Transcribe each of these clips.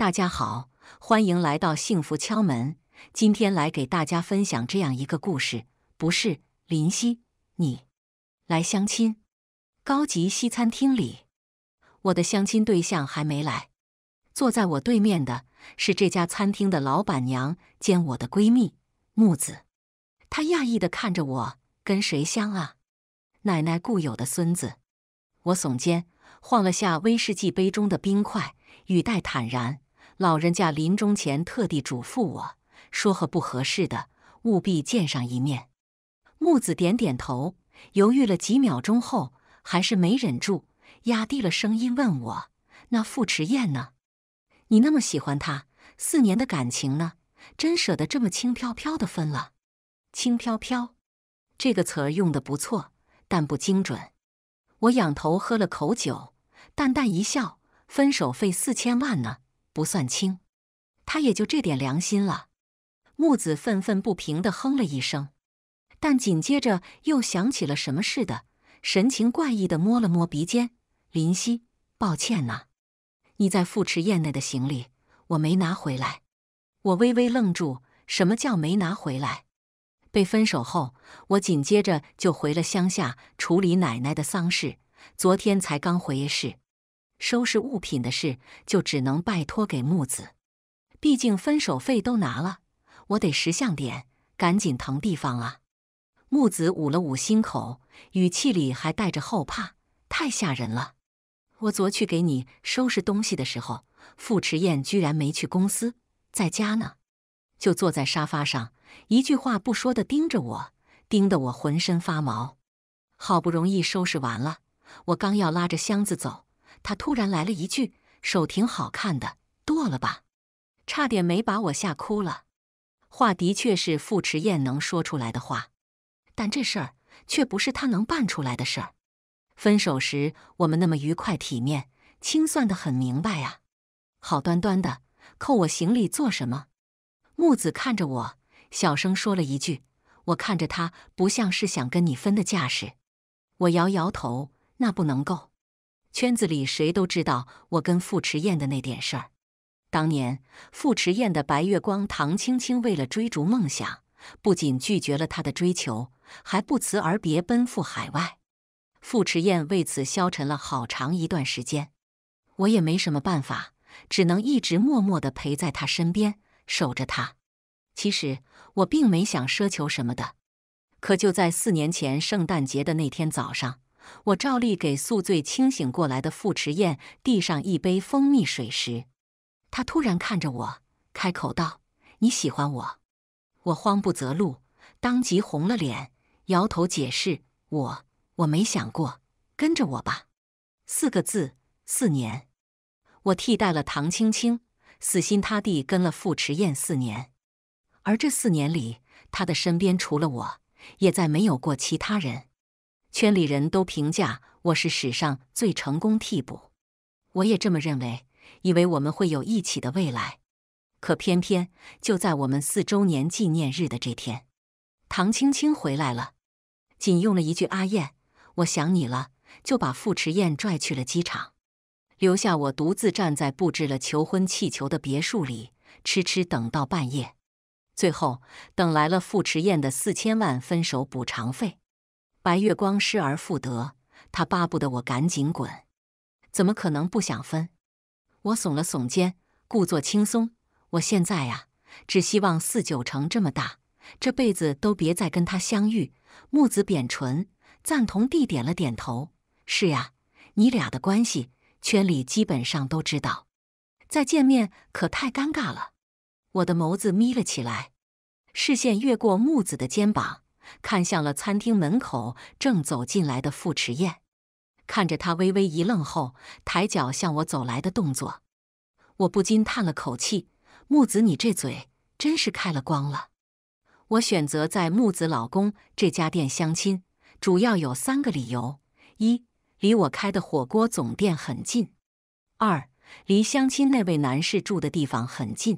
大家好，欢迎来到幸福敲门。今天来给大家分享这样一个故事，不是林夕，你来相亲。高级西餐厅里，我的相亲对象还没来，坐在我对面的是这家餐厅的老板娘兼我的闺蜜木子。她讶异的看着我，跟谁相啊？奶奶固有的孙子。我耸肩，晃了下威士忌杯中的冰块，语带坦然。老人家临终前特地嘱咐我说：“和不合适的，务必见上一面。”木子点点头，犹豫了几秒钟后，还是没忍住，压低了声音问我：“那傅迟燕呢？你那么喜欢他，四年的感情呢，真舍得这么轻飘飘的分了？”“轻飘飘”这个词儿用的不错，但不精准。我仰头喝了口酒，淡淡一笑：“分手费四千万呢。”不算轻，他也就这点良心了。木子愤愤不平的哼了一声，但紧接着又想起了什么似的，神情怪异的摸了摸鼻尖。林夕，抱歉呐，你在富池宴内的行李我没拿回来。我微微愣住，什么叫没拿回来？被分手后，我紧接着就回了乡下处理奶奶的丧事，昨天才刚回市。收拾物品的事就只能拜托给木子，毕竟分手费都拿了，我得识相点，赶紧腾地方啊！木子捂了捂心口，语气里还带着后怕，太吓人了！我昨去给你收拾东西的时候，傅迟燕居然没去公司，在家呢，就坐在沙发上，一句话不说的盯着我，盯得我浑身发毛。好不容易收拾完了，我刚要拉着箱子走。他突然来了一句：“手挺好看的，剁了吧！”差点没把我吓哭了。话的确是傅迟燕能说出来的话，但这事儿却不是他能办出来的事儿。分手时我们那么愉快体面，清算的很明白呀。好端端的扣我行李做什么？木子看着我，小声说了一句：“我看着他不像是想跟你分的架势。”我摇摇头：“那不能够。”圈子里谁都知道我跟傅迟燕的那点事儿。当年傅迟燕的白月光唐青青为了追逐梦想，不仅拒绝了他的追求，还不辞而别奔赴海外。傅迟燕为此消沉了好长一段时间，我也没什么办法，只能一直默默的陪在他身边，守着他。其实我并没想奢求什么的，可就在四年前圣诞节的那天早上。我照例给宿醉清醒过来的傅迟晏递上一杯蜂蜜水时，他突然看着我，开口道：“你喜欢我？”我慌不择路，当即红了脸，摇头解释：“我我没想过跟着我吧。”四个字，四年。我替代了唐青青，死心塌地跟了傅迟晏四年。而这四年里，他的身边除了我，也再没有过其他人。圈里人都评价我是史上最成功替补，我也这么认为，以为我们会有一起的未来。可偏偏就在我们四周年纪念日的这天，唐青青回来了，仅用了一句“阿燕，我想你了”，就把傅迟燕拽去了机场，留下我独自站在布置了求婚气球的别墅里，痴痴等到半夜，最后等来了傅迟燕的四千万分手补偿费。白月光失而复得，他巴不得我赶紧滚，怎么可能不想分？我耸了耸肩，故作轻松。我现在呀，只希望四九城这么大，这辈子都别再跟他相遇。木子扁唇赞同地点了点头：“是呀，你俩的关系圈里基本上都知道，再见面可太尴尬了。”我的眸子眯了起来，视线越过木子的肩膀。看向了餐厅门口正走进来的傅迟燕，看着他微微一愣后抬脚向我走来的动作，我不禁叹了口气：“木子，你这嘴真是开了光了。”我选择在木子老公这家店相亲，主要有三个理由：一，离我开的火锅总店很近；二，离相亲那位男士住的地方很近；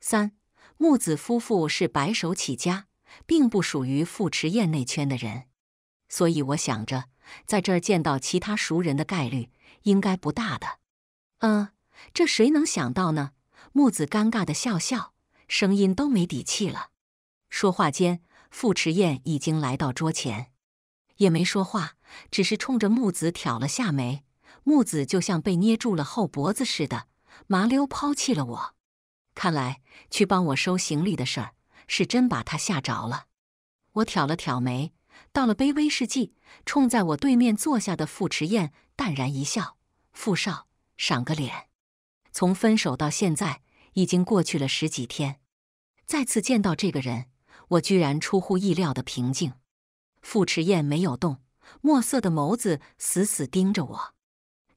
三，木子夫妇是白手起家。并不属于傅迟燕那圈的人，所以我想着在这儿见到其他熟人的概率应该不大的。嗯，这谁能想到呢？木子尴尬的笑笑，声音都没底气了。说话间，傅迟燕已经来到桌前，也没说话，只是冲着木子挑了下眉。木子就像被捏住了后脖子似的，麻溜抛弃了我。看来去帮我收行李的事儿。是真把他吓着了，我挑了挑眉，倒了杯威士忌，冲在我对面坐下的傅迟燕淡然一笑：“傅少，赏个脸。”从分手到现在已经过去了十几天，再次见到这个人，我居然出乎意料的平静。傅迟燕没有动，墨色的眸子死死盯着我。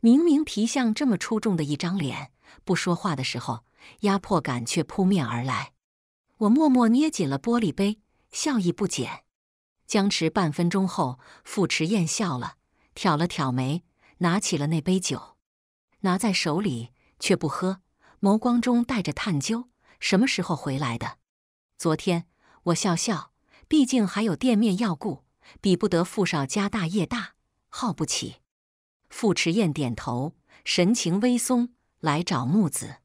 明明皮相这么出众的一张脸，不说话的时候，压迫感却扑面而来。我默默捏紧了玻璃杯，笑意不减。僵持半分钟后，傅迟燕笑了，挑了挑眉，拿起了那杯酒，拿在手里却不喝，眸光中带着探究：“什么时候回来的？”昨天，我笑笑，毕竟还有店面要顾，比不得傅少家大业大，耗不起。傅迟燕点头，神情微松，来找木子。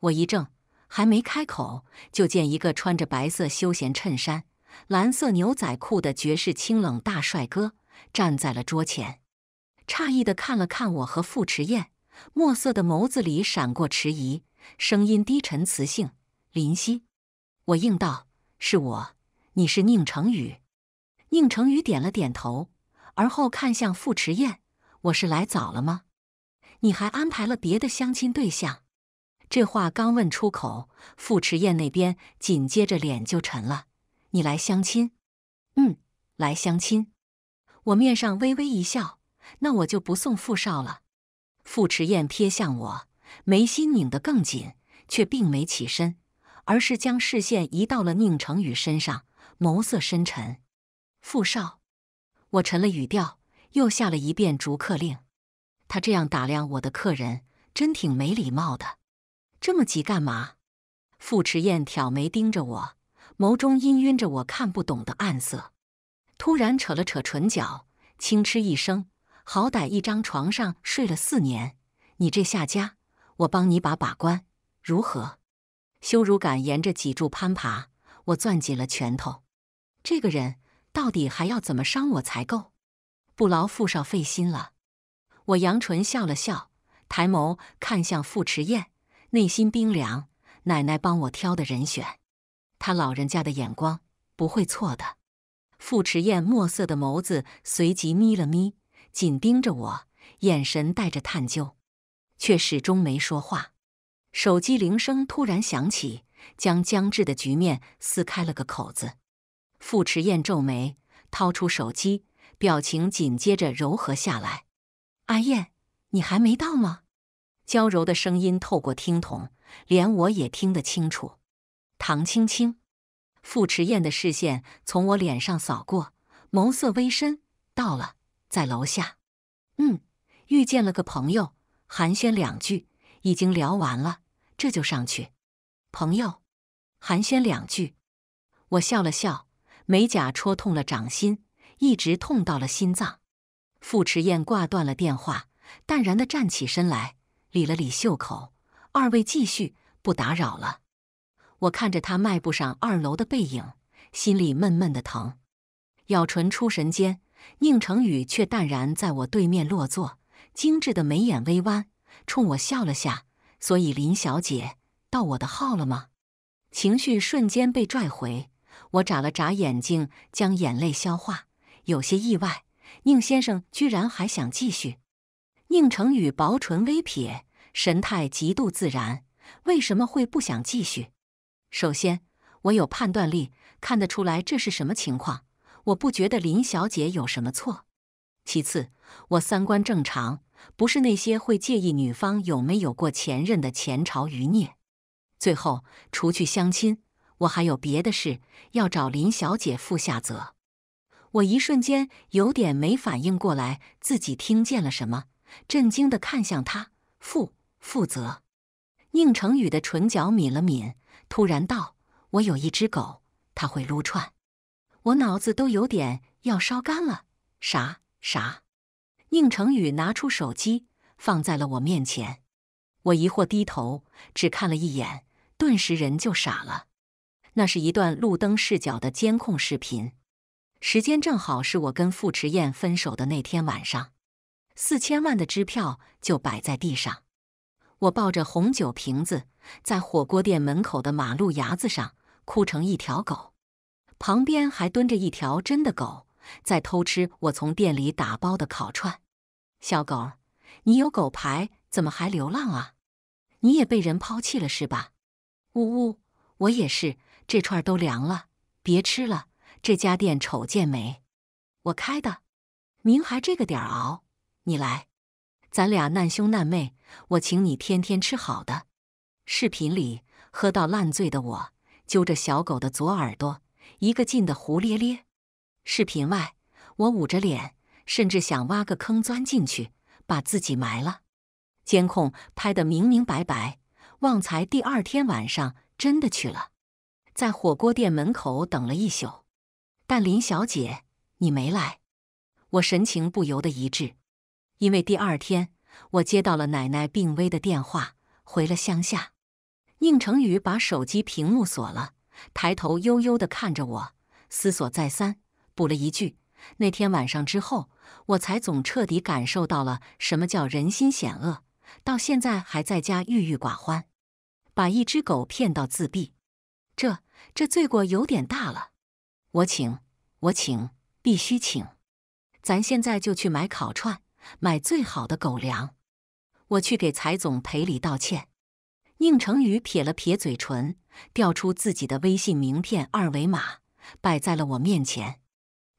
我一怔。还没开口，就见一个穿着白色休闲衬衫、蓝色牛仔裤的绝世清冷大帅哥站在了桌前，诧异的看了看我和傅迟燕，墨色的眸子里闪过迟疑，声音低沉磁性：“林夕。”我应道：“是我。”你是宁成宇。宁成宇点了点头，而后看向傅迟燕：“我是来早了吗？你还安排了别的相亲对象？”这话刚问出口，傅迟燕那边紧接着脸就沉了。你来相亲？嗯，来相亲。我面上微微一笑，那我就不送傅少了。傅迟燕瞥向我，眉心拧得更紧，却并没起身，而是将视线移到了宁成宇身上，眸色深沉。傅少，我沉了语调，又下了一遍逐客令。他这样打量我的客人，真挺没礼貌的。这么急干嘛？傅迟燕挑眉盯着我，眸中氤氲着我看不懂的暗色，突然扯了扯唇角，轻嗤一声：“好歹一张床上睡了四年，你这下家，我帮你把把关，如何？”羞辱感沿着脊柱攀爬，我攥紧了拳头。这个人到底还要怎么伤我才够？不劳傅少费心了，我扬唇笑了笑，抬眸看向傅迟燕。内心冰凉，奶奶帮我挑的人选，她老人家的眼光不会错的。傅迟燕墨色的眸子随即眯了眯，紧盯着我，眼神带着探究，却始终没说话。手机铃声突然响起，将僵滞的局面撕开了个口子。傅迟燕皱眉，掏出手机，表情紧接着柔和下来。“阿燕，你还没到吗？”娇柔的声音透过听筒，连我也听得清楚。唐青青，傅迟燕的视线从我脸上扫过，眸色微深。到了，在楼下。嗯，遇见了个朋友，寒暄两句，已经聊完了，这就上去。朋友，寒暄两句。我笑了笑，美甲戳痛了掌心，一直痛到了心脏。傅迟燕挂断了电话，淡然的站起身来。理了理袖口，二位继续，不打扰了。我看着他迈步上二楼的背影，心里闷闷的疼，咬唇出神间，宁成宇却淡然在我对面落座，精致的眉眼微弯，冲我笑了下。所以林小姐到我的号了吗？情绪瞬间被拽回，我眨了眨眼睛，将眼泪消化，有些意外，宁先生居然还想继续。宁成宇薄唇微撇，神态极度自然。为什么会不想继续？首先，我有判断力，看得出来这是什么情况。我不觉得林小姐有什么错。其次，我三观正常，不是那些会介意女方有没有过前任的前朝余孽。最后，除去相亲，我还有别的事要找林小姐负下责。我一瞬间有点没反应过来，自己听见了什么。震惊地看向他，负负责。宁成宇的唇角抿了抿，突然道：“我有一只狗，它会撸串。我脑子都有点要烧干了。”啥啥？宁成宇拿出手机，放在了我面前。我疑惑低头，只看了一眼，顿时人就傻了。那是一段路灯视角的监控视频，时间正好是我跟傅迟燕分手的那天晚上。四千万的支票就摆在地上，我抱着红酒瓶子，在火锅店门口的马路牙子上哭成一条狗。旁边还蹲着一条真的狗，在偷吃我从店里打包的烤串。小狗，你有狗牌怎么还流浪啊？你也被人抛弃了是吧？呜呜，我也是。这串都凉了，别吃了。这家店瞅见没？我开的，您还这个点儿熬？你来，咱俩难兄难妹，我请你天天吃好的。视频里喝到烂醉的我，揪着小狗的左耳朵，一个劲的胡咧咧。视频外，我捂着脸，甚至想挖个坑钻进去，把自己埋了。监控拍得明明白白，旺财第二天晚上真的去了，在火锅店门口等了一宿。但林小姐，你没来，我神情不由得一滞。因为第二天我接到了奶奶病危的电话，回了乡下。宁成宇把手机屏幕锁了，抬头悠悠地看着我，思索再三，补了一句：“那天晚上之后，我才总彻底感受到了什么叫人心险恶。到现在还在家郁郁寡欢，把一只狗骗到自闭，这这罪过有点大了。”我请，我请，必须请，咱现在就去买烤串。买最好的狗粮，我去给财总赔礼道歉。宁成宇撇了撇嘴唇，调出自己的微信名片二维码，摆在了我面前。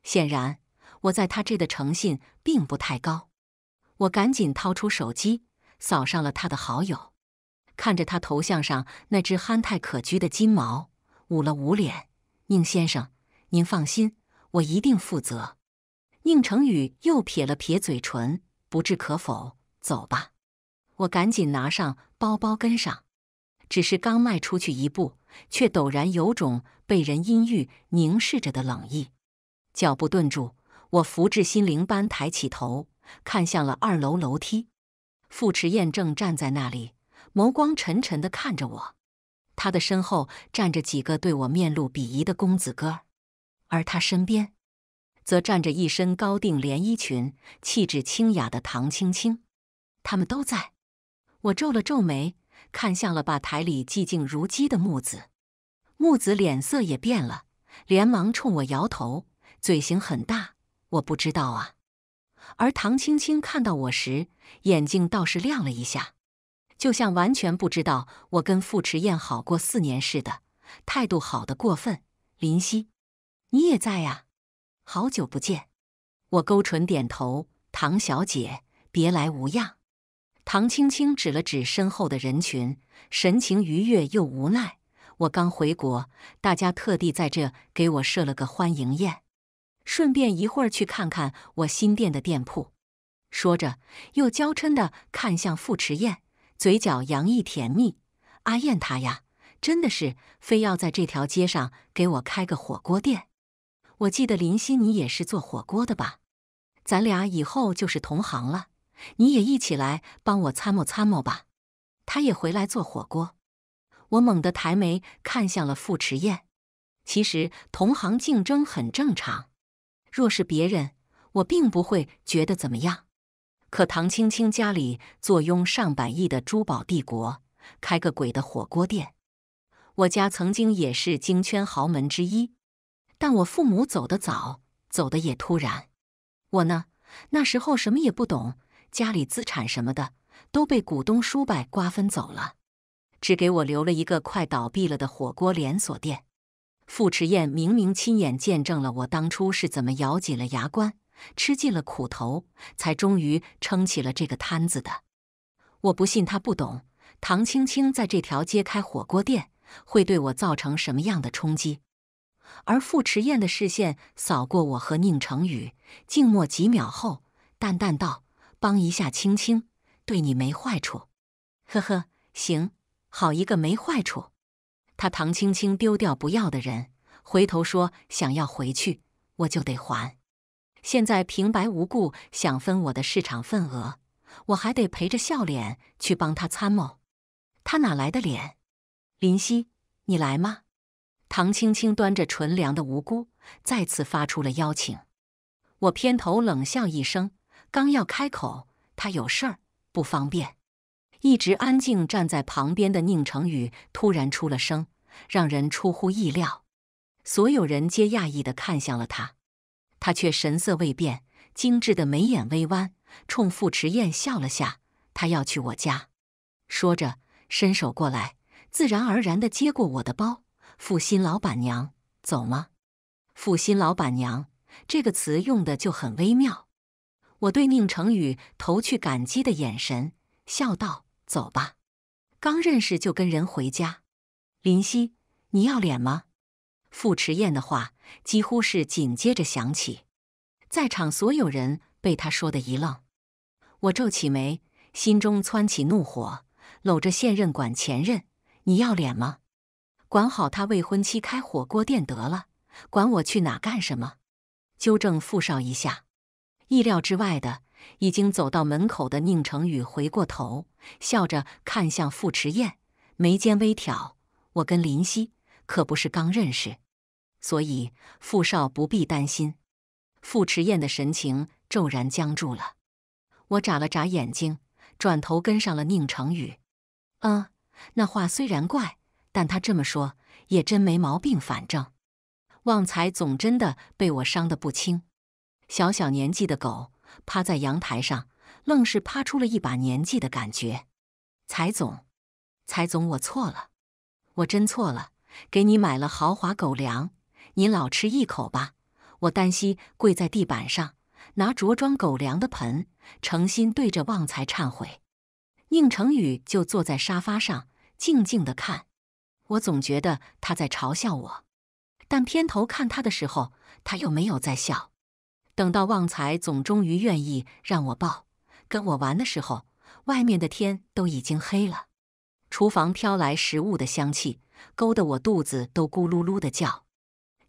显然，我在他这的诚信并不太高。我赶紧掏出手机，扫上了他的好友，看着他头像上那只憨态可掬的金毛，捂了捂脸。宁先生，您放心，我一定负责。宁成宇又撇了撇嘴唇，不置可否。走吧，我赶紧拿上包包跟上。只是刚迈出去一步，却陡然有种被人阴郁凝视着的冷意，脚步顿住。我福至心灵般抬起头，看向了二楼楼梯。傅迟燕正站在那里，眸光沉沉的看着我。他的身后站着几个对我面露鄙夷的公子哥儿，而他身边。则站着一身高定连衣裙、气质清雅的唐青青，他们都在。我皱了皱眉，看向了吧台里寂静如鸡的木子，木子脸色也变了，连忙冲我摇头，嘴型很大，我不知道啊。而唐青青看到我时，眼睛倒是亮了一下，就像完全不知道我跟傅迟燕好过四年似的，态度好的过分。林夕，你也在呀。好久不见，我勾唇点头。唐小姐，别来无恙。唐青青指了指身后的人群，神情愉悦又无奈。我刚回国，大家特地在这给我设了个欢迎宴，顺便一会儿去看看我新店的店铺。说着，又娇嗔的看向傅迟燕，嘴角洋溢甜蜜。阿燕他呀，真的是非要在这条街上给我开个火锅店。我记得林夕，你也是做火锅的吧？咱俩以后就是同行了，你也一起来帮我参谋参谋吧。他也回来做火锅。我猛地抬眉看向了傅迟燕。其实同行竞争很正常，若是别人，我并不会觉得怎么样。可唐青青家里坐拥上百亿的珠宝帝国，开个鬼的火锅店？我家曾经也是京圈豪门之一。但我父母走得早，走得也突然。我呢，那时候什么也不懂，家里资产什么的都被股东输败瓜分走了，只给我留了一个快倒闭了的火锅连锁店。傅迟燕明明亲眼见证了我当初是怎么咬紧了牙关，吃尽了苦头，才终于撑起了这个摊子的。我不信他不懂，唐青青在这条街开火锅店，会对我造成什么样的冲击。而傅迟砚的视线扫过我和宁成宇，静默几秒后，淡淡道：“帮一下青青，对你没坏处。”呵呵，行，好一个没坏处。他唐青青丢掉不要的人，回头说想要回去，我就得还。现在平白无故想分我的市场份额，我还得陪着笑脸去帮他参谋。他哪来的脸？林夕，你来吗？唐青青端着纯良的无辜，再次发出了邀请。我偏头冷笑一声，刚要开口，他有事儿不方便。一直安静站在旁边的宁成宇突然出了声，让人出乎意料。所有人皆讶异的看向了他，他却神色未变，精致的眉眼微弯，冲傅迟燕笑了下。他要去我家，说着伸手过来，自然而然的接过我的包。负心老板娘，走吗？负心老板娘这个词用的就很微妙。我对宁成宇投去感激的眼神，笑道：“走吧。”刚认识就跟人回家，林夕，你要脸吗？傅迟燕的话几乎是紧接着响起，在场所有人被他说的一愣。我皱起眉，心中窜起怒火，搂着现任管前任，你要脸吗？管好他未婚妻开火锅店得了，管我去哪干什么？纠正傅少一下。意料之外的，已经走到门口的宁成宇回过头，笑着看向傅迟燕，眉间微挑。我跟林夕可不是刚认识，所以傅少不必担心。傅迟燕的神情骤然僵住了。我眨了眨眼睛，转头跟上了宁成宇。嗯，那话虽然怪。但他这么说也真没毛病，反正旺财总真的被我伤得不轻。小小年纪的狗趴在阳台上，愣是趴出了一把年纪的感觉。财总，财总，我错了，我真错了，给你买了豪华狗粮，你老吃一口吧。我单膝跪在地板上，拿着装狗粮的盆，诚心对着旺财忏悔。宁成宇就坐在沙发上，静静的看。我总觉得他在嘲笑我，但偏头看他的时候，他又没有在笑。等到旺财总终于愿意让我抱、跟我玩的时候，外面的天都已经黑了。厨房飘来食物的香气，勾得我肚子都咕噜噜的叫。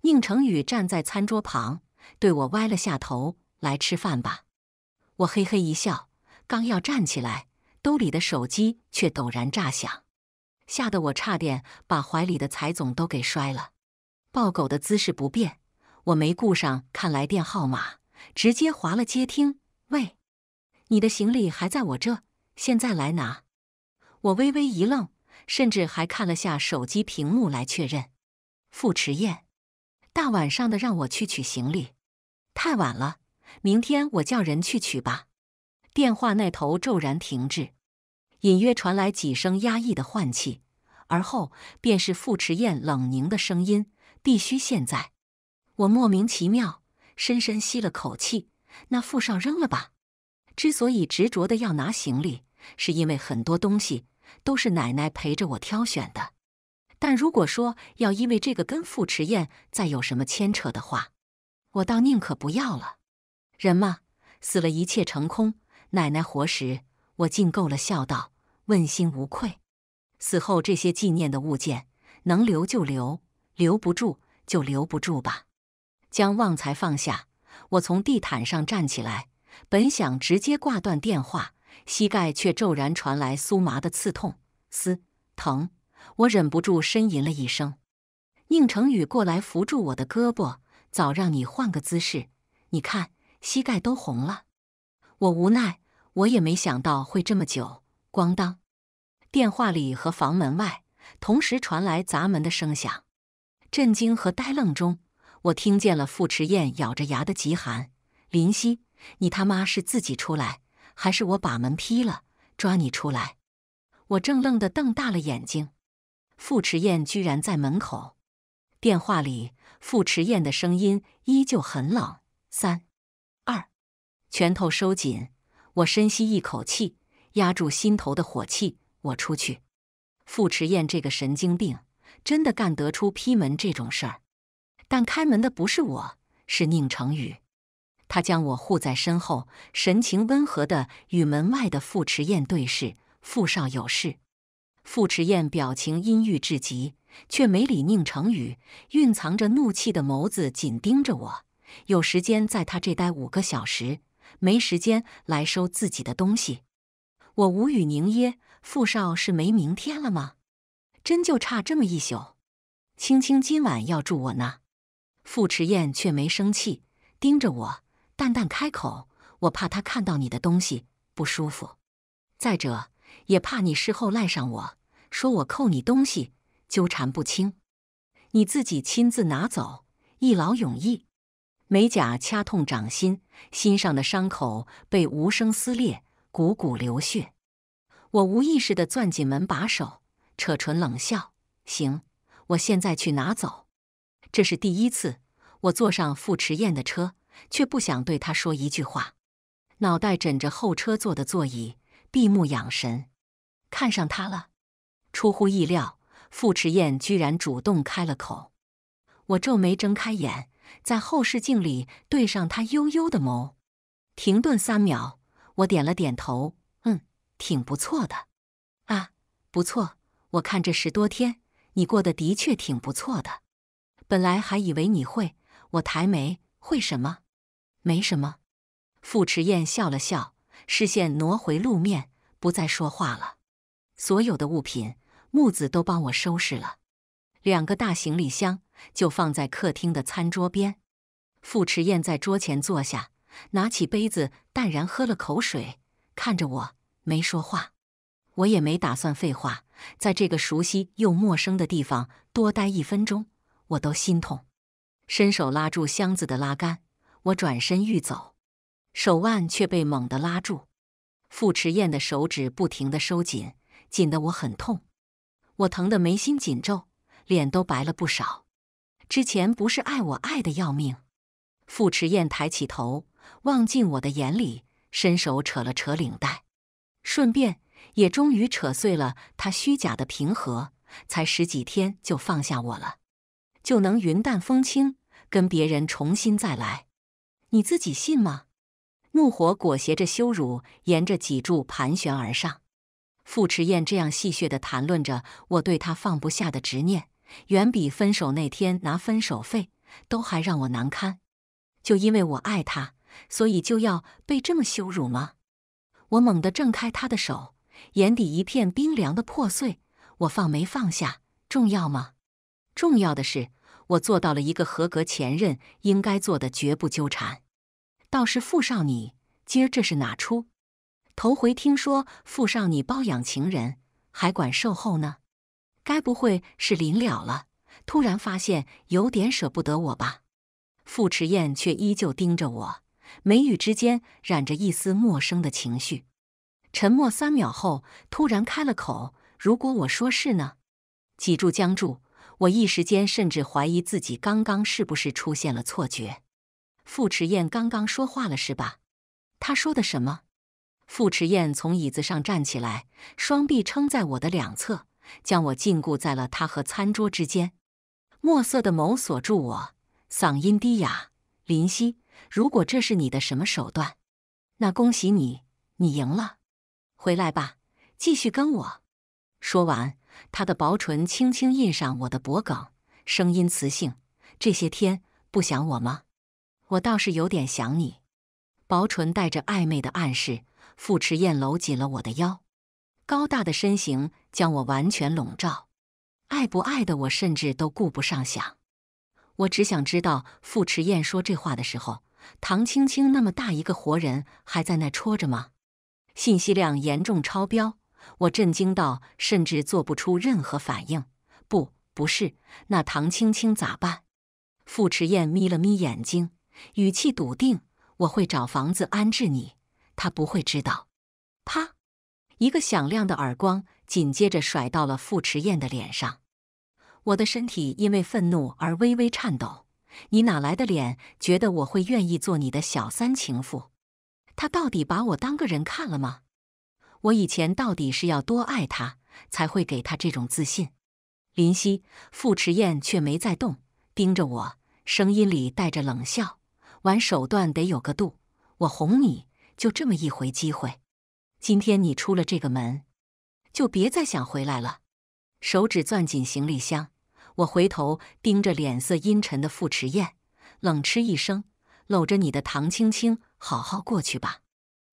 宁成宇站在餐桌旁，对我歪了下头：“来吃饭吧。”我嘿嘿一笑，刚要站起来，兜里的手机却陡然炸响。吓得我差点把怀里的财总都给摔了，抱狗的姿势不变，我没顾上看来电号码，直接划了接听。喂，你的行李还在我这，现在来拿。我微微一愣，甚至还看了下手机屏幕来确认。傅迟燕，大晚上的让我去取行李，太晚了，明天我叫人去取吧。电话那头骤然停滞。隐约传来几声压抑的换气，而后便是傅迟燕冷凝的声音：“必须现在。”我莫名其妙，深深吸了口气。那傅少扔了吧。之所以执着的要拿行李，是因为很多东西都是奶奶陪着我挑选的。但如果说要因为这个跟傅迟燕再有什么牵扯的话，我倒宁可不要了。人嘛，死了一切成空。奶奶活时，我尽够了孝道。问心无愧，死后这些纪念的物件能留就留，留不住就留不住吧。将旺财放下，我从地毯上站起来，本想直接挂断电话，膝盖却骤然传来酥麻的刺痛，嘶，疼！我忍不住呻吟了一声。宁成宇过来扶住我的胳膊，早让你换个姿势，你看膝盖都红了。我无奈，我也没想到会这么久。咣当！电话里和房门外同时传来砸门的声响。震惊和呆愣中，我听见了傅迟燕咬着牙的急喊：“林夕，你他妈是自己出来，还是我把门劈了抓你出来？”我正愣得瞪大了眼睛，傅迟燕居然在门口。电话里，傅迟燕的声音依旧很冷。三、二，拳头收紧，我深吸一口气。压住心头的火气，我出去。傅迟燕这个神经病，真的干得出劈门这种事儿。但开门的不是我，是宁成宇。他将我护在身后，神情温和的与门外的傅迟燕对视。傅少有事。傅迟燕表情阴郁至极，却没理宁成宇，蕴藏着怒气的眸子紧盯着我。有时间在他这待五个小时，没时间来收自己的东西。我无语凝噎，傅少是没明天了吗？真就差这么一宿？青青今晚要住我那？傅迟燕却没生气，盯着我，淡淡开口：“我怕他看到你的东西不舒服，再者也怕你事后赖上我，说我扣你东西，纠缠不清。你自己亲自拿走，一劳永逸。”美甲掐痛掌心，心上的伤口被无声撕裂。汩汩流血，我无意识地攥紧门把手，扯唇冷笑：“行，我现在去拿走。”这是第一次，我坐上傅迟晏的车，却不想对他说一句话。脑袋枕着后车座的座椅，闭目养神，看上他了。出乎意料，傅迟晏居然主动开了口。我皱眉睁开眼，在后视镜里对上他幽幽的眸，停顿三秒。我点了点头，嗯，挺不错的，啊，不错。我看这十多天你过得的确挺不错的。本来还以为你会，我抬眉，会什么？没什么。傅迟燕笑了笑，视线挪回路面，不再说话了。所有的物品，木子都帮我收拾了，两个大行李箱就放在客厅的餐桌边。傅迟燕在桌前坐下。拿起杯子，淡然喝了口水，看着我没说话，我也没打算废话。在这个熟悉又陌生的地方多待一分钟，我都心痛。伸手拉住箱子的拉杆，我转身欲走，手腕却被猛地拉住。傅迟燕的手指不停地收紧，紧得我很痛。我疼得眉心紧皱，脸都白了不少。之前不是爱我爱的要命，傅迟燕抬起头。望进我的眼里，伸手扯了扯领带，顺便也终于扯碎了他虚假的平和。才十几天就放下我了，就能云淡风轻跟别人重新再来，你自己信吗？怒火裹挟着羞辱，沿着脊柱盘旋而上。傅迟燕这样戏谑的谈论着我对他放不下的执念，远比分手那天拿分手费都还让我难堪。就因为我爱他。所以就要被这么羞辱吗？我猛地挣开他的手，眼底一片冰凉的破碎。我放没放下重要吗？重要的是，我做到了一个合格前任应该做的，绝不纠缠。倒是傅少，你今儿这是哪出？头回听说傅少你包养情人还管售后呢？该不会是临了了，突然发现有点舍不得我吧？傅迟燕却依旧盯着我。眉宇之间染着一丝陌生的情绪，沉默三秒后，突然开了口：“如果我说是呢？”脊柱僵住，我一时间甚至怀疑自己刚刚是不是出现了错觉。傅迟燕刚刚说话了是吧？他说的什么？傅迟燕从椅子上站起来，双臂撑在我的两侧，将我禁锢在了他和餐桌之间，墨色的眸锁住我，嗓音低哑：“林夕。”如果这是你的什么手段，那恭喜你，你赢了。回来吧，继续跟我。说完，他的薄唇轻轻印上我的脖颈，声音磁性：“这些天不想我吗？”我倒是有点想你。薄唇带着暧昧的暗示，傅迟燕搂紧了我的腰，高大的身形将我完全笼罩。爱不爱的我甚至都顾不上想，我只想知道傅迟燕说这话的时候。唐青青那么大一个活人，还在那戳着吗？信息量严重超标，我震惊到甚至做不出任何反应。不，不是，那唐青青咋办？傅迟燕眯了眯眼睛，语气笃定：“我会找房子安置你，他不会知道。”啪！一个响亮的耳光紧接着甩到了傅迟燕的脸上。我的身体因为愤怒而微微颤抖。你哪来的脸？觉得我会愿意做你的小三情妇？他到底把我当个人看了吗？我以前到底是要多爱他，才会给他这种自信？林夕，傅迟燕却没再动，盯着我，声音里带着冷笑：“玩手段得有个度，我哄你就这么一回机会。今天你出了这个门，就别再想回来了。”手指攥紧行李箱。我回头盯着脸色阴沉的傅迟燕，冷嗤一声：“搂着你的唐青青，好好过去吧。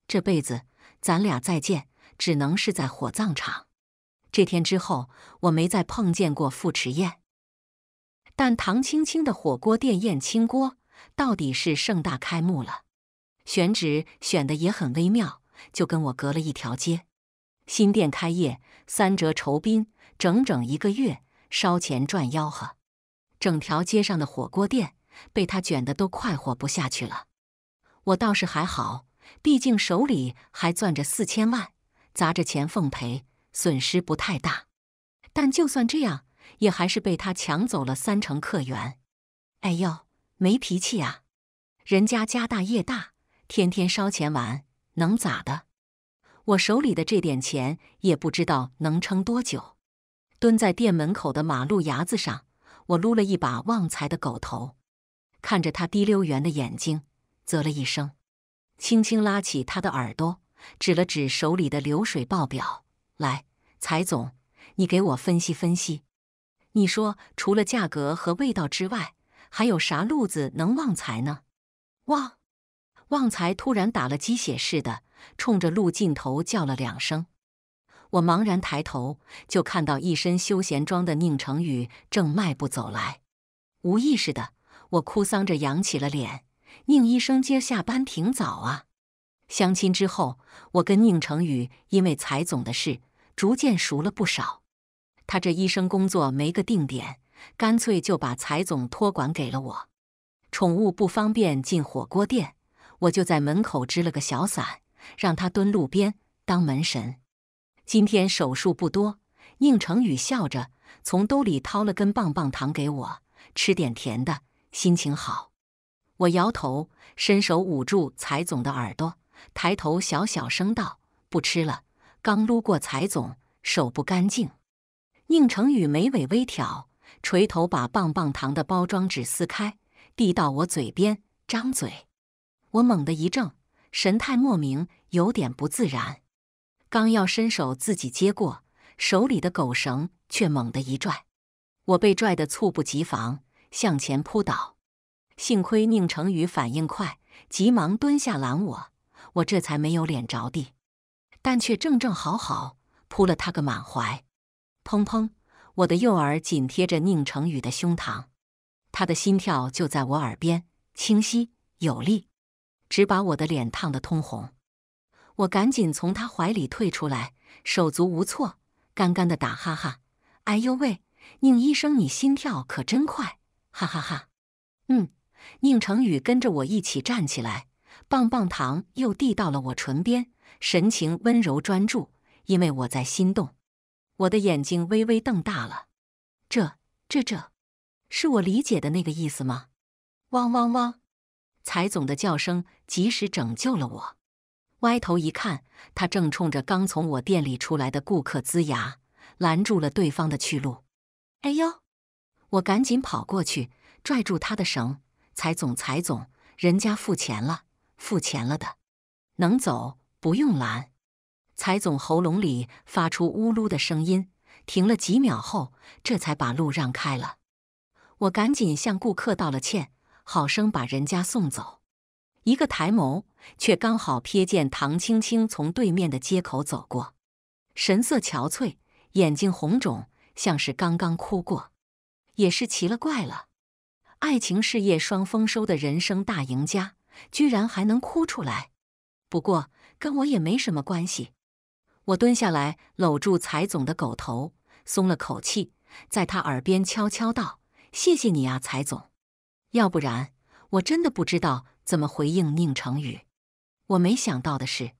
这辈子咱俩再见，只能是在火葬场。”这天之后，我没再碰见过傅迟燕。但唐青青的火锅店“燕青锅”到底是盛大开幕了，选址选的也很微妙，就跟我隔了一条街。新店开业，三折酬宾，整整一个月。烧钱赚吆喝，整条街上的火锅店被他卷的都快活不下去了。我倒是还好，毕竟手里还攥着四千万，砸着钱奉陪，损失不太大。但就算这样，也还是被他抢走了三成客源。哎呦，没脾气啊！人家家大业大，天天烧钱玩，能咋的？我手里的这点钱也不知道能撑多久。蹲在店门口的马路牙子上，我撸了一把旺财的狗头，看着他滴溜圆的眼睛，啧了一声，轻轻拉起他的耳朵，指了指手里的流水报表，来，财总，你给我分析分析，你说除了价格和味道之外，还有啥路子能旺财呢？旺，旺财突然打了鸡血似的，冲着路尽头叫了两声。我茫然抬头，就看到一身休闲装的宁成宇正迈步走来。无意识的，我哭丧着扬起了脸。宁医生今下班挺早啊。相亲之后，我跟宁成宇因为财总的事逐渐熟了不少。他这医生工作没个定点，干脆就把财总托管给了我。宠物不方便进火锅店，我就在门口支了个小伞，让他蹲路边当门神。今天手术不多，宁成宇笑着从兜里掏了根棒棒糖给我，吃点甜的，心情好。我摇头，伸手捂住财总的耳朵，抬头小小声道：“不吃了，刚撸过财总，手不干净。”宁成宇眉尾微挑，垂头把棒棒糖的包装纸撕开，递到我嘴边，张嘴。我猛地一怔，神态莫名有点不自然。刚要伸手自己接过手里的狗绳，却猛地一拽，我被拽得猝不及防，向前扑倒。幸亏宁成宇反应快，急忙蹲下拦我，我这才没有脸着地，但却正正好好扑了他个满怀。砰砰，我的右耳紧贴着宁成宇的胸膛，他的心跳就在我耳边，清晰有力，只把我的脸烫得通红。我赶紧从他怀里退出来，手足无措，干干的打哈哈。哎呦喂，宁医生，你心跳可真快！哈哈哈。嗯，宁成宇跟着我一起站起来，棒棒糖又递到了我唇边，神情温柔专注。因为我在心动，我的眼睛微微瞪大了。这、这、这是我理解的那个意思吗？汪汪汪！财总的叫声及时拯救了我。歪头一看，他正冲着刚从我店里出来的顾客呲牙，拦住了对方的去路。哎呦！我赶紧跑过去，拽住他的绳。财总，财总，人家付钱了，付钱了的，能走，不用拦。财总喉咙里发出呜噜的声音，停了几秒后，这才把路让开了。我赶紧向顾客道了歉，好生把人家送走。一个抬眸，却刚好瞥见唐青青从对面的街口走过，神色憔悴，眼睛红肿，像是刚刚哭过。也是奇了怪了，爱情事业双丰收的人生大赢家，居然还能哭出来。不过跟我也没什么关系。我蹲下来，搂住财总的狗头，松了口气，在他耳边悄悄道：“谢谢你啊，财总，要不然我真的不知道。”怎么回应宁成宇？我没想到的是，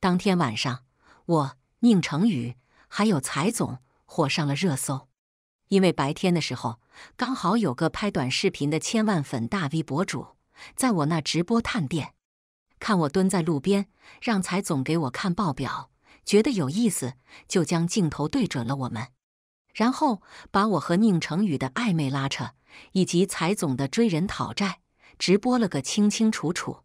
当天晚上，我宁成宇还有财总火上了热搜。因为白天的时候，刚好有个拍短视频的千万粉大 V 博主，在我那直播探店，看我蹲在路边，让财总给我看报表，觉得有意思，就将镜头对准了我们，然后把我和宁成宇的暧昧拉扯，以及财总的追人讨债。直播了个清清楚楚，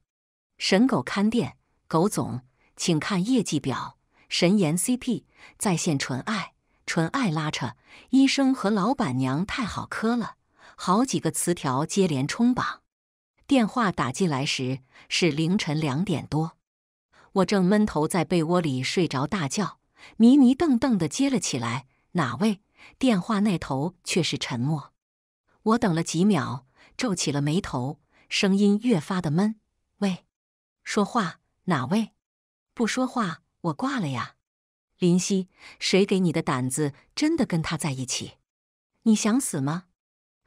神狗看店，狗总，请看业绩表。神颜 CP 在线纯爱，纯爱拉扯，医生和老板娘太好磕了，好几个词条接连冲榜。电话打进来时是凌晨两点多，我正闷头在被窝里睡着大觉，迷迷瞪瞪的接了起来。哪位？电话那头却是沉默。我等了几秒，皱起了眉头。声音越发的闷，喂，说话哪位？不说话我挂了呀。林夕，谁给你的胆子，真的跟他在一起？你想死吗？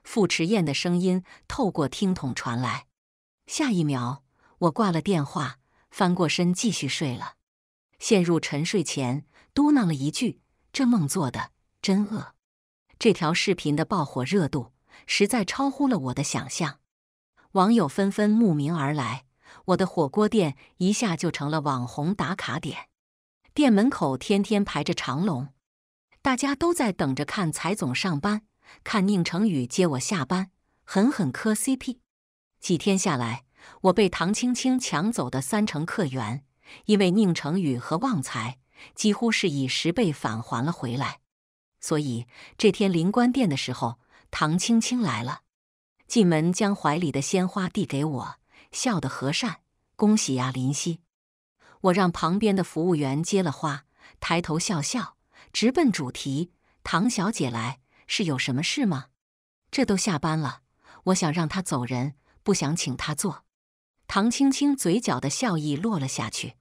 傅迟燕的声音透过听筒传来。下一秒，我挂了电话，翻过身继续睡了。陷入沉睡前，嘟囔了一句：“这梦做的真恶。”这条视频的爆火热度，实在超乎了我的想象。网友纷纷慕名而来，我的火锅店一下就成了网红打卡点，店门口天天排着长龙，大家都在等着看财总上班，看宁成宇接我下班，狠狠磕 CP。几天下来，我被唐青青抢走的三成客源，因为宁成宇和旺财几乎是以十倍返还了回来，所以这天临关店的时候，唐青青来了。进门将怀里的鲜花递给我，笑得和善：“恭喜呀，林夕。”我让旁边的服务员接了花，抬头笑笑，直奔主题：“唐小姐来是有什么事吗？这都下班了，我想让她走人，不想请她坐。”唐青青嘴角的笑意落了下去，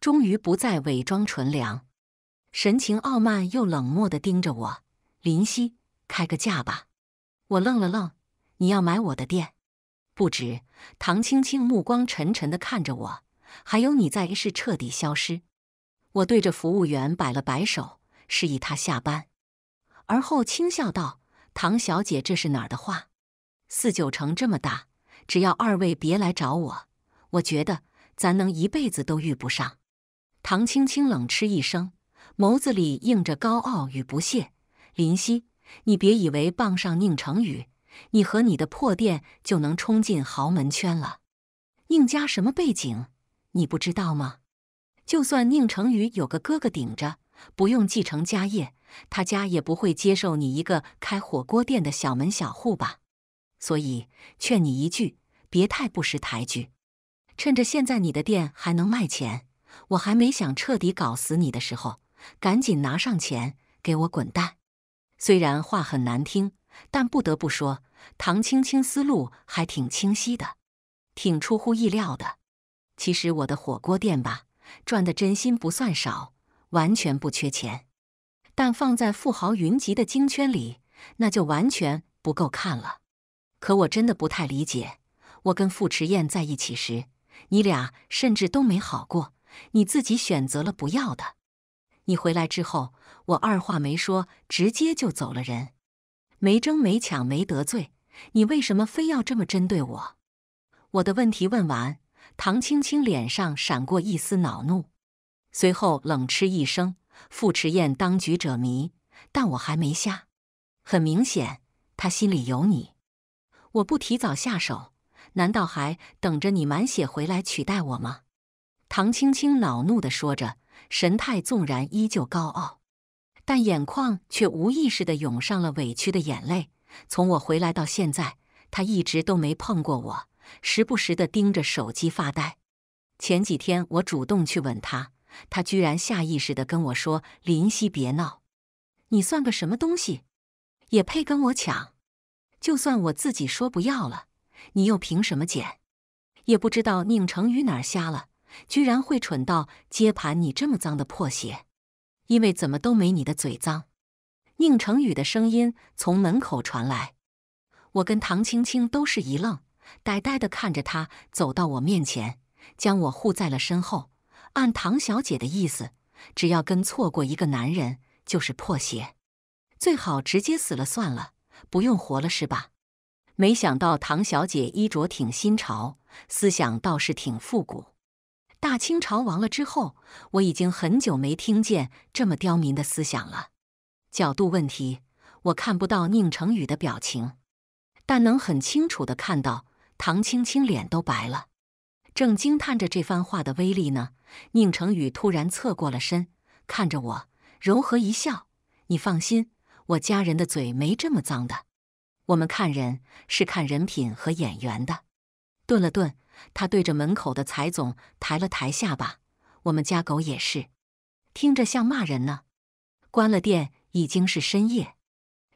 终于不再伪装纯良，神情傲慢又冷漠的盯着我：“林夕，开个价吧。”我愣了愣。你要买我的店？不止。唐青青目光沉沉的看着我，还有你在 A 市彻底消失。我对着服务员摆了摆手，示意他下班，而后轻笑道：“唐小姐，这是哪儿的话？四九城这么大，只要二位别来找我，我觉得咱能一辈子都遇不上。”唐青青冷嗤一声，眸子里映着高傲与不屑：“林夕，你别以为傍上宁成宇。”你和你的破店就能冲进豪门圈了？宁家什么背景，你不知道吗？就算宁成宇有个哥哥顶着，不用继承家业，他家也不会接受你一个开火锅店的小门小户吧？所以，劝你一句，别太不识抬举。趁着现在你的店还能卖钱，我还没想彻底搞死你的时候，赶紧拿上钱给我滚蛋。虽然话很难听。但不得不说，唐青青思路还挺清晰的，挺出乎意料的。其实我的火锅店吧，赚的真心不算少，完全不缺钱。但放在富豪云集的京圈里，那就完全不够看了。可我真的不太理解，我跟傅迟燕在一起时，你俩甚至都没好过，你自己选择了不要的。你回来之后，我二话没说，直接就走了人。没争没抢没得罪，你为什么非要这么针对我？我的问题问完，唐青青脸上闪过一丝恼怒，随后冷嗤一声：“傅迟燕当局者迷，但我还没瞎。很明显，他心里有你。我不提早下手，难道还等着你满血回来取代我吗？”唐青青恼怒的说着，神态纵然依旧高傲。但眼眶却无意识地涌上了委屈的眼泪。从我回来到现在，他一直都没碰过我，时不时地盯着手机发呆。前几天我主动去吻他，他居然下意识地跟我说：“林夕，别闹，你算个什么东西，也配跟我抢？就算我自己说不要了，你又凭什么捡？也不知道宁成宇哪瞎了，居然会蠢到接盘你这么脏的破鞋。”因为怎么都没你的嘴脏，宁成宇的声音从门口传来。我跟唐青青都是一愣，呆呆地看着他走到我面前，将我护在了身后。按唐小姐的意思，只要跟错过一个男人就是破鞋，最好直接死了算了，不用活了是吧？没想到唐小姐衣着挺新潮，思想倒是挺复古。大清朝亡了之后，我已经很久没听见这么刁民的思想了。角度问题，我看不到宁成宇的表情，但能很清楚的看到唐青青脸都白了，正惊叹着这番话的威力呢。宁成宇突然侧过了身，看着我，柔和一笑：“你放心，我家人的嘴没这么脏的。我们看人是看人品和眼缘的。”顿了顿。他对着门口的财总抬了抬下巴：“我们家狗也是，听着像骂人呢。”关了店已经是深夜，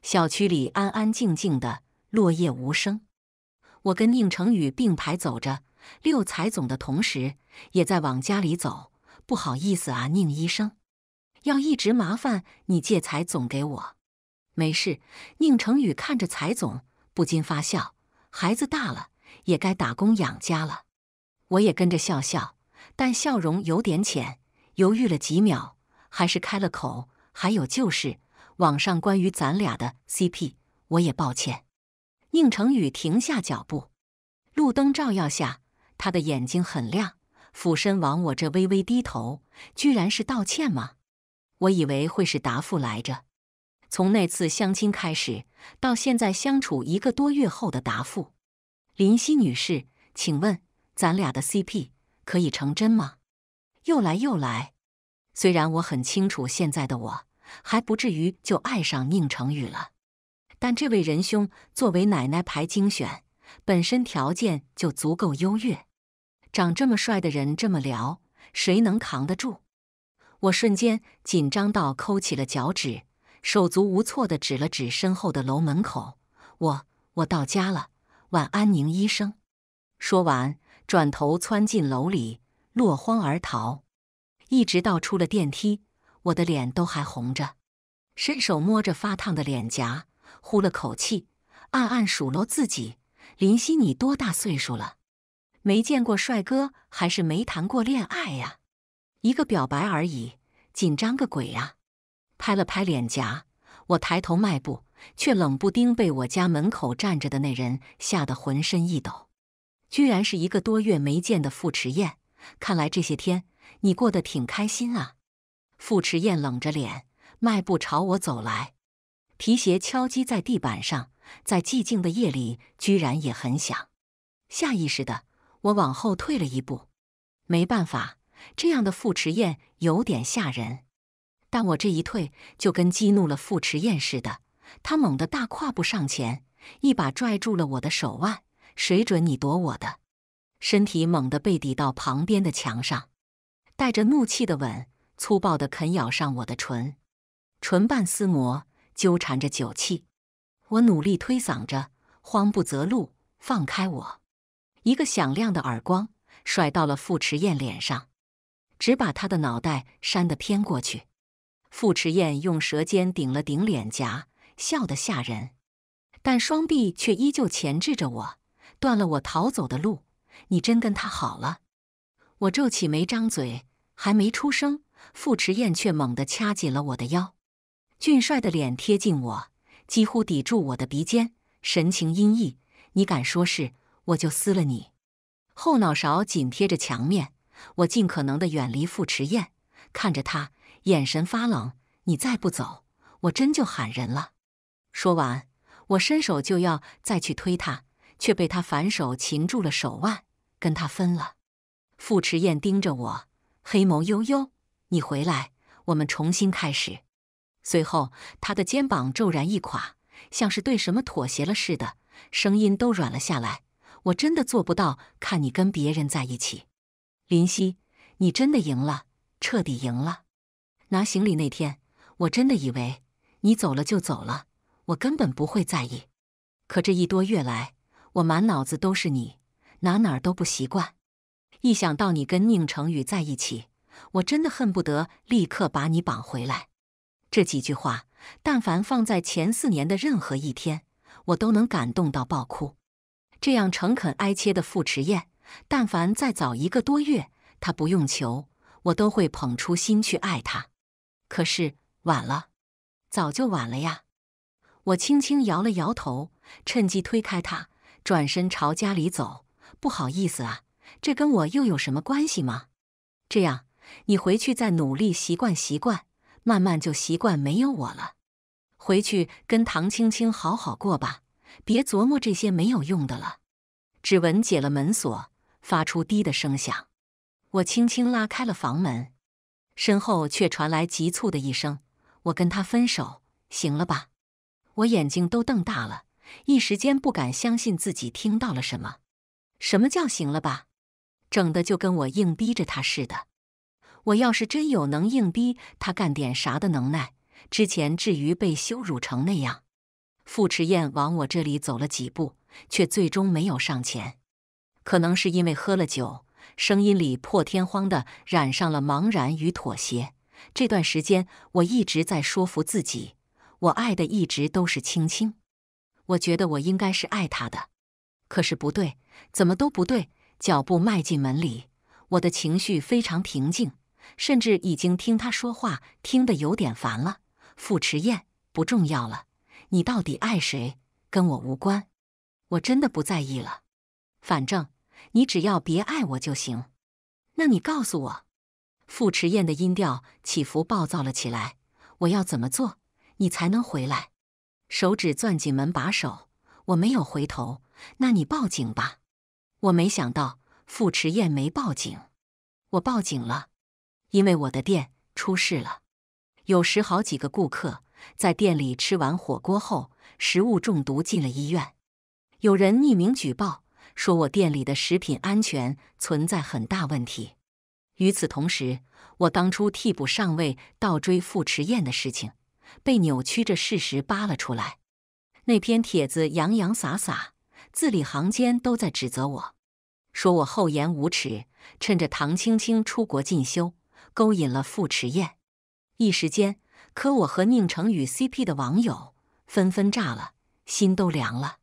小区里安安静静的，落叶无声。我跟宁成宇并排走着，六财总的同时也在往家里走。不好意思啊，宁医生，要一直麻烦你借财总给我。没事。宁成宇看着财总，不禁发笑：“孩子大了。”也该打工养家了，我也跟着笑笑，但笑容有点浅，犹豫了几秒，还是开了口。还有就是，网上关于咱俩的 CP，我也抱歉。宁成宇停下脚步，路灯照耀下，他的眼睛很亮，俯身往我这微微低头，居然是道歉吗？我以为会是答复来着。从那次相亲开始，到现在相处一个多月后的答复。林夕女士，请问咱俩的 CP 可以成真吗？又来又来，虽然我很清楚现在的我还不至于就爱上宁成宇了，但这位仁兄作为奶奶牌精选，本身条件就足够优越，长这么帅的人这么聊，谁能扛得住？我瞬间紧张到抠起了脚趾，手足无措地指了指身后的楼门口：“我我到家了。”晚安，宁医生。说完，转头窜进楼里，落荒而逃。一直到出了电梯，我的脸都还红着，伸手摸着发烫的脸颊，呼了口气，暗暗数落自己：“林夕，你多大岁数了？没见过帅哥，还是没谈过恋爱呀？一个表白而已，紧张个鬼呀？”拍了拍脸颊，我抬头迈步。却冷不丁被我家门口站着的那人吓得浑身一抖，居然是一个多月没见的傅迟燕。看来这些天你过得挺开心啊！傅迟燕冷着脸，迈步朝我走来，皮鞋敲击在地板上，在寂静的夜里居然也很响。下意识的，我往后退了一步。没办法，这样的傅迟燕有点吓人。但我这一退，就跟激怒了傅迟燕似的。他猛地大跨步上前，一把拽住了我的手腕。谁准你躲我的？身体猛地被抵到旁边的墙上，带着怒气的吻，粗暴地啃咬上我的唇，唇瓣撕磨，纠缠着酒气。我努力推搡着，慌不择路，放开我！一个响亮的耳光甩到了傅迟燕脸上，只把他的脑袋扇得偏过去。傅迟燕用舌尖顶了顶脸颊。笑得吓人，但双臂却依旧钳制着我，断了我逃走的路。你真跟他好了？我皱起眉，张嘴，还没出声，傅迟燕却猛地掐紧了我的腰，俊帅的脸贴近我，几乎抵住我的鼻尖，神情阴翳。你敢说是，我就撕了你。后脑勺紧贴着墙面，我尽可能的远离傅迟燕，看着他，眼神发冷。你再不走，我真就喊人了。说完，我伸手就要再去推他，却被他反手擒住了手腕，跟他分了。傅迟燕盯着我，黑眸幽幽：“你回来，我们重新开始。”随后，他的肩膀骤然一垮，像是对什么妥协了似的，声音都软了下来。我真的做不到，看你跟别人在一起，林夕，你真的赢了，彻底赢了。拿行李那天，我真的以为你走了就走了。我根本不会在意，可这一多月来，我满脑子都是你，哪哪儿都不习惯。一想到你跟宁成宇在一起，我真的恨不得立刻把你绑回来。这几句话，但凡放在前四年的任何一天，我都能感动到爆哭。这样诚恳哀切的傅迟燕，但凡再早一个多月，他不用求，我都会捧出心去爱他。可是晚了，早就晚了呀。我轻轻摇了摇头，趁机推开他，转身朝家里走。不好意思啊，这跟我又有什么关系吗？这样，你回去再努力习惯习惯，慢慢就习惯没有我了。回去跟唐青青好好过吧，别琢磨这些没有用的了。指纹解了门锁，发出滴的声响。我轻轻拉开了房门，身后却传来急促的一声：“我跟他分手，行了吧？”我眼睛都瞪大了，一时间不敢相信自己听到了什么。什么叫行了吧？整的就跟我硬逼着他似的。我要是真有能硬逼他干点啥的能耐，之前至于被羞辱成那样？傅迟燕往我这里走了几步，却最终没有上前。可能是因为喝了酒，声音里破天荒的染上了茫然与妥协。这段时间我一直在说服自己。我爱的一直都是青青，我觉得我应该是爱他的，可是不对，怎么都不对。脚步迈进门里，我的情绪非常平静，甚至已经听他说话听得有点烦了。傅迟燕不重要了，你到底爱谁跟我无关，我真的不在意了。反正你只要别爱我就行。那你告诉我，傅迟燕的音调起伏暴躁了起来，我要怎么做？你才能回来。手指攥紧门把手，我没有回头。那你报警吧。我没想到傅迟燕没报警，我报警了，因为我的店出事了。有十好几个顾客在店里吃完火锅后食物中毒进了医院。有人匿名举报说，我店里的食品安全存在很大问题。与此同时，我当初替补上位倒追傅迟燕的事情。被扭曲着事实扒了出来，那篇帖子洋洋洒洒，字里行间都在指责我，说我厚颜无耻，趁着唐青青出国进修，勾引了傅迟燕。一时间，可我和宁成宇 CP 的网友纷纷炸了，心都凉了。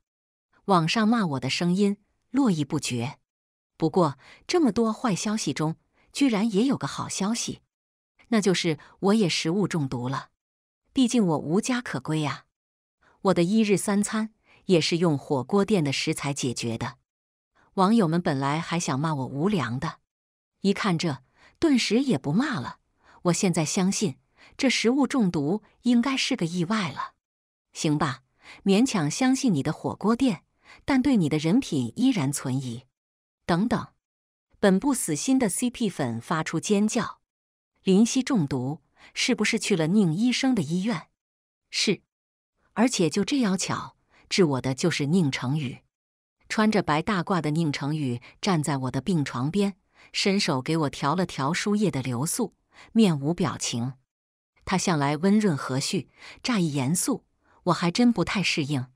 网上骂我的声音络绎不绝。不过，这么多坏消息中，居然也有个好消息，那就是我也食物中毒了。毕竟我无家可归啊，我的一日三餐也是用火锅店的食材解决的。网友们本来还想骂我无良的，一看这，顿时也不骂了。我现在相信，这食物中毒应该是个意外了。行吧，勉强相信你的火锅店，但对你的人品依然存疑。等等，本不死心的 CP 粉发出尖叫：林夕中毒。是不是去了宁医生的医院？是，而且就这样巧，治我的就是宁成宇。穿着白大褂的宁成宇站在我的病床边，伸手给我调了调输液的流速，面无表情。他向来温润和煦，乍一严肃，我还真不太适应。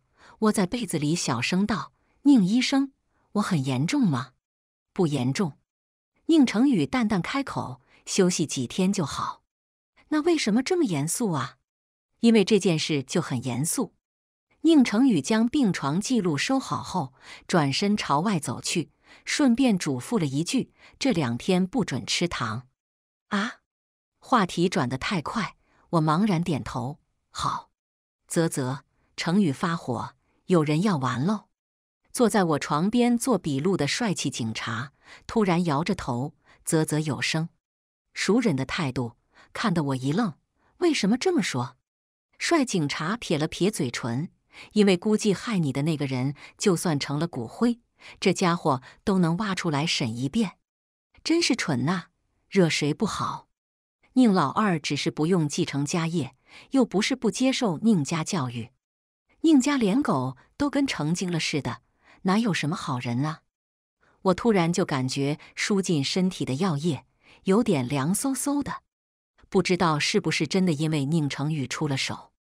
窝在被子里小声道：“宁医生，我很严重吗？”“不严重。”宁成宇淡淡开口，“休息几天就好。”那为什么这么严肃啊？因为这件事就很严肃。宁成宇将病床记录收好后，转身朝外走去，顺便嘱咐了一句：“这两天不准吃糖。”啊！话题转的太快，我茫然点头。好。啧啧，成宇发火，有人要玩喽！坐在我床边做笔录的帅气警察突然摇着头，啧啧有声，熟人的态度。看得我一愣，为什么这么说？帅警察撇了撇嘴唇，因为估计害你的那个人就算成了骨灰，这家伙都能挖出来审一遍。真是蠢呐，惹谁不好？宁老二只是不用继承家业，又不是不接受宁家教育。宁家连狗都跟成精了似的，哪有什么好人啊？我突然就感觉输进身体的药液有点凉飕飕的。不知道是不是真的因为宁成宇出了手，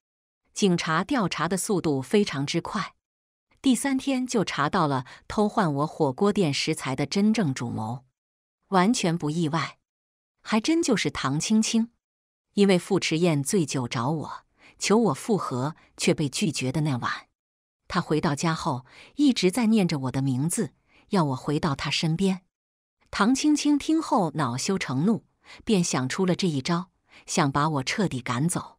警察调查的速度非常之快，第三天就查到了偷换我火锅店食材的真正主谋，完全不意外，还真就是唐青青。因为傅迟燕醉酒找我求我复合却被拒绝的那晚，他回到家后一直在念着我的名字，要我回到他身边。唐青青听后恼羞成怒，便想出了这一招。想把我彻底赶走，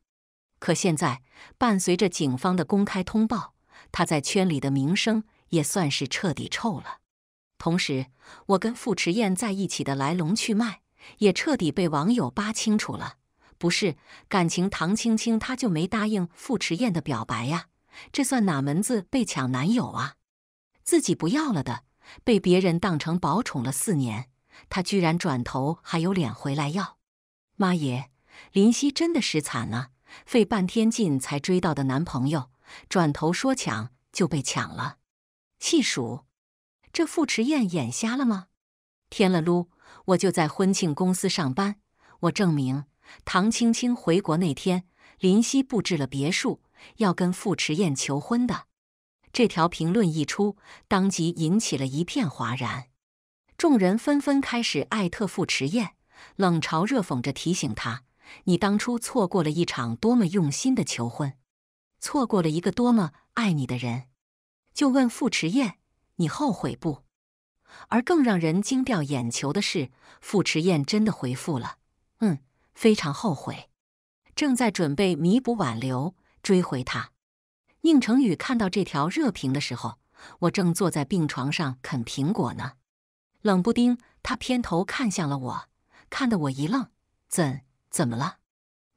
可现在伴随着警方的公开通报，他在圈里的名声也算是彻底臭了。同时，我跟傅迟燕在一起的来龙去脉也彻底被网友扒清楚了。不是感情，唐青青她就没答应傅迟燕的表白呀？这算哪门子被抢男友啊？自己不要了的，被别人当成宝宠了四年，他居然转头还有脸回来要？妈耶！林夕真的失惨了，费半天劲才追到的男朋友，转头说抢就被抢了。细数，这傅迟燕眼瞎了吗？天了噜！我就在婚庆公司上班，我证明唐青青回国那天，林夕布置了别墅，要跟傅迟燕求婚的。这条评论一出，当即引起了一片哗然，众人纷纷开始艾特傅迟燕，冷嘲热讽着提醒他。你当初错过了一场多么用心的求婚，错过了一个多么爱你的人，就问傅迟燕，你后悔不？而更让人惊掉眼球的是，傅迟燕真的回复了，嗯，非常后悔，正在准备弥补、挽留、追回他。宁成宇看到这条热评的时候，我正坐在病床上啃苹果呢，冷不丁他偏头看向了我，看得我一愣，怎？怎么了？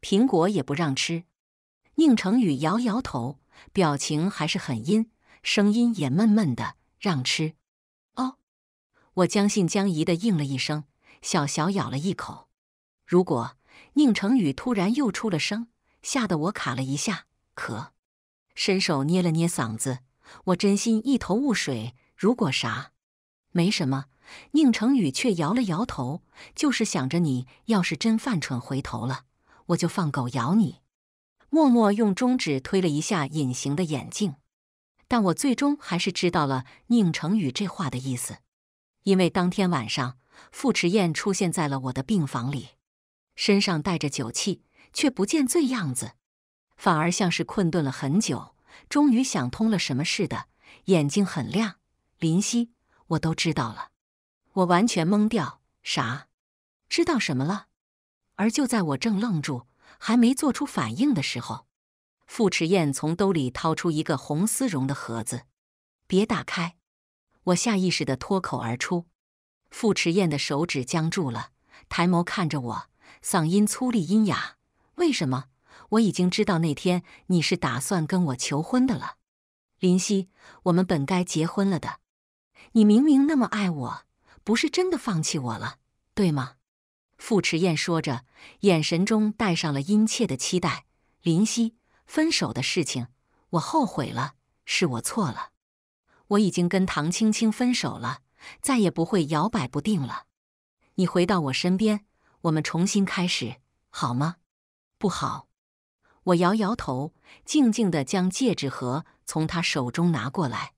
苹果也不让吃？宁成宇摇摇头，表情还是很阴，声音也闷闷的。让吃？哦，我将信将疑的应了一声，小小咬了一口。如果宁成宇突然又出了声，吓得我卡了一下，咳，伸手捏了捏嗓子。我真心一头雾水。如果啥？没什么。宁成宇却摇了摇头，就是想着你要是真犯蠢回头了，我就放狗咬你。默默用中指推了一下隐形的眼镜，但我最终还是知道了宁成宇这话的意思，因为当天晚上傅迟燕出现在了我的病房里，身上带着酒气，却不见醉样子，反而像是困顿了很久，终于想通了什么似的，眼睛很亮。林夕，我都知道了。我完全懵掉，啥？知道什么了？而就在我正愣住、还没做出反应的时候，傅迟燕从兜里掏出一个红丝绒的盒子，别打开！我下意识的脱口而出。傅迟燕的手指僵住了，抬眸看着我，嗓音粗粝阴哑：“为什么？我已经知道那天你是打算跟我求婚的了，林夕，我们本该结婚了的，你明明那么爱我。”不是真的放弃我了，对吗？傅迟燕说着，眼神中带上了殷切的期待。林夕，分手的事情，我后悔了，是我错了。我已经跟唐青青分手了，再也不会摇摆不定了。你回到我身边，我们重新开始，好吗？不好，我摇摇头，静静的将戒指盒从他手中拿过来，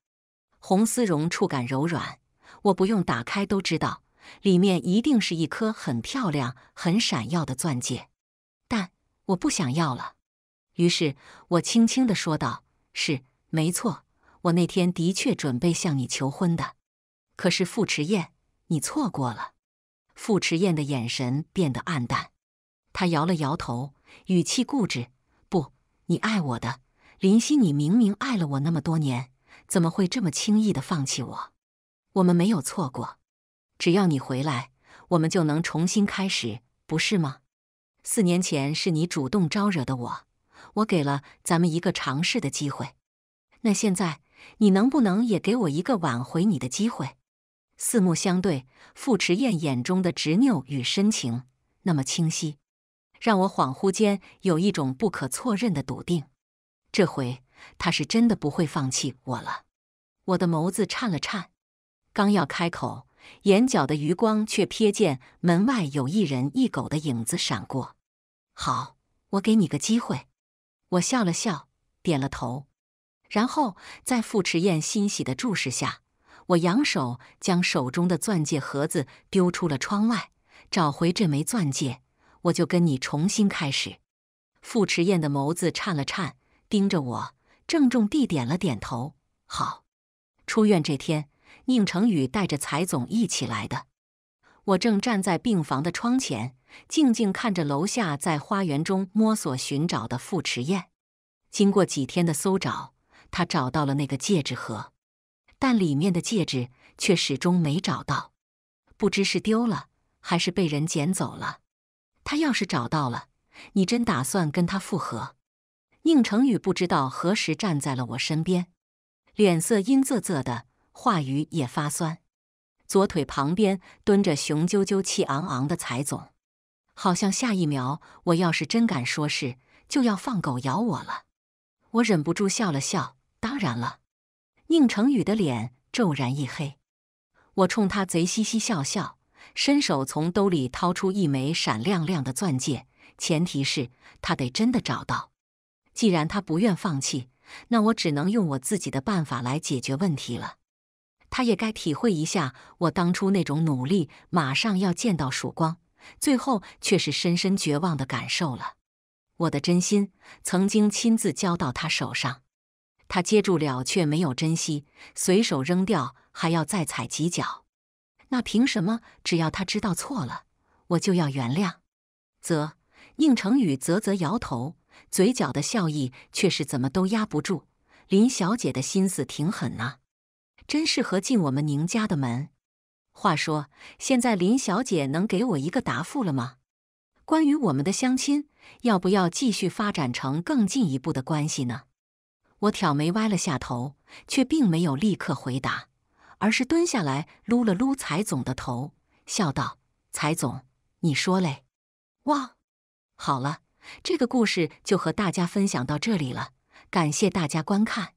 红丝绒触感柔软。我不用打开都知道，里面一定是一颗很漂亮、很闪耀的钻戒，但我不想要了。于是，我轻轻的说道：“是，没错，我那天的确准备向你求婚的。可是，傅迟燕，你错过了。”傅迟燕的眼神变得黯淡，他摇了摇头，语气固执：“不，你爱我的，林夕，你明明爱了我那么多年，怎么会这么轻易的放弃我？”我们没有错过，只要你回来，我们就能重新开始，不是吗？四年前是你主动招惹的我，我给了咱们一个尝试的机会。那现在，你能不能也给我一个挽回你的机会？四目相对，傅迟燕眼中的执拗与深情那么清晰，让我恍惚间有一种不可错认的笃定。这回他是真的不会放弃我了。我的眸子颤了颤。刚要开口，眼角的余光却瞥见门外有一人一狗的影子闪过。好，我给你个机会。我笑了笑，点了头，然后在傅迟燕欣喜的注视下，我扬手将手中的钻戒盒子丢出了窗外。找回这枚钻戒，我就跟你重新开始。傅迟燕的眸子颤了颤，盯着我，郑重地点了点头。好，出院这天。宁成宇带着财总一起来的。我正站在病房的窗前，静静看着楼下在花园中摸索寻找的傅迟燕。经过几天的搜找，他找到了那个戒指盒，但里面的戒指却始终没找到。不知是丢了，还是被人捡走了。他要是找到了，你真打算跟他复合？宁成宇不知道何时站在了我身边，脸色阴恻恻的。话语也发酸，左腿旁边蹲着雄赳赳、气昂昂的财总，好像下一秒我要是真敢说事，就要放狗咬我了。我忍不住笑了笑。当然了，宁成宇的脸骤然一黑。我冲他贼嘻嘻笑笑，伸手从兜里掏出一枚闪亮亮的钻戒。前提是他得真的找到。既然他不愿放弃，那我只能用我自己的办法来解决问题了。他也该体会一下我当初那种努力，马上要见到曙光，最后却是深深绝望的感受了。我的真心曾经亲自交到他手上，他接住了却没有珍惜，随手扔掉还要再踩几脚。那凭什么？只要他知道错了，我就要原谅？啧，宁成宇啧啧摇头，嘴角的笑意却是怎么都压不住。林小姐的心思挺狠啊。真适合进我们宁家的门。话说，现在林小姐能给我一个答复了吗？关于我们的相亲，要不要继续发展成更进一步的关系呢？我挑眉，歪了下头，却并没有立刻回答，而是蹲下来撸了撸财总的头，笑道：“财总，你说嘞？”哇，好了，这个故事就和大家分享到这里了，感谢大家观看。